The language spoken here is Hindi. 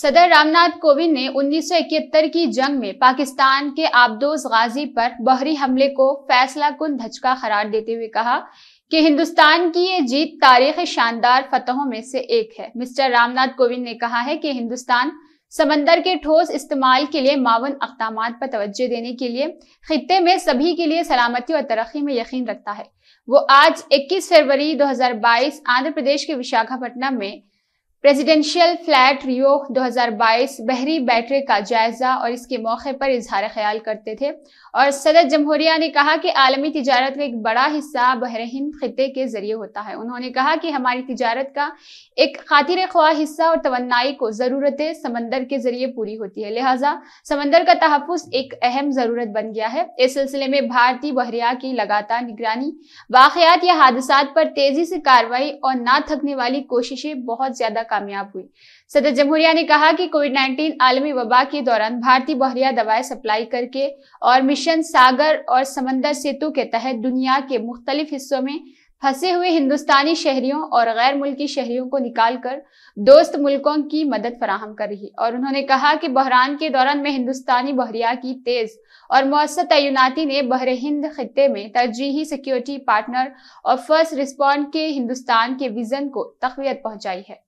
सदर रामनाथ कोविंद ने 1971 की जंग में पाकिस्तान के आबदोज गाजी पर बहरी हमले को फैसला कुन धचका करार देते हुए कहा कि हिंदुस्तान की ये जीत तारीख शानदार फतहों में से एक है मिस्टर रामनाथ कोविंद ने कहा है कि हिंदुस्तान समंदर के ठोस इस्तेमाल के लिए मावन अकदाम पर तोज्जो देने के लिए खत्े में सभी के लिए सलामती और तरक्की में यकीन रखता है वो आज 21 फरवरी 2022 आंध्र प्रदेश के विशाखापट्टनम में प्रेसिडेंशियल फ्लैट रियो 2022 बहरी बैटरी का जायजा और इसके मौके पर इजहार ख्याल करते थे और सदर जमहूरिया ने कहा कि आलमी तजारत का एक बड़ा हिस्सा बहरहिंद खत्े के जरिए होता है उन्होंने कहा कि हमारी तजारत का एक खातिर ख्वाह हिस्सा और तोनाई को जरूरतें समंदर के जरिए पूरी होती है लिहाजा समंदर का तहफ़ एक अहम ज़रूरत बन गया है इस सिलसिले में भारतीय बहरिया की लगातार निगरानी वाकयात या हादसा पर तेज़ी से कार्रवाई और ना थकने वाली कोशिशें बहुत ज़्यादा कामयाब हुई सदर जमहूरिया ने कहा कि कोविड 19 आलमी वबा के दौरान भारतीय बहरिया दवाएं सप्लाई करके और मिशन सागर और समंदर सेतु के तहत दुनिया के मुख्तलिफ हिस्सों में फंसे हुए हिंदुस्तानी शहरियों और गैर मुल्की शहरियों को निकालकर दोस्त मुल्कों की मदद फराहम कर रही और उन्होंने कहा कि बहरान के दौरान में हिंदुस्तानी बहरिया की तेज और मौसर तैनाती ने बहर हिंद खत्े में तरजीही सिक्योरिटी पार्टनर और फर्स्ट रिस्पॉन्ड के हिंदुस्तान के विजन को तकवीत पहुंचाई है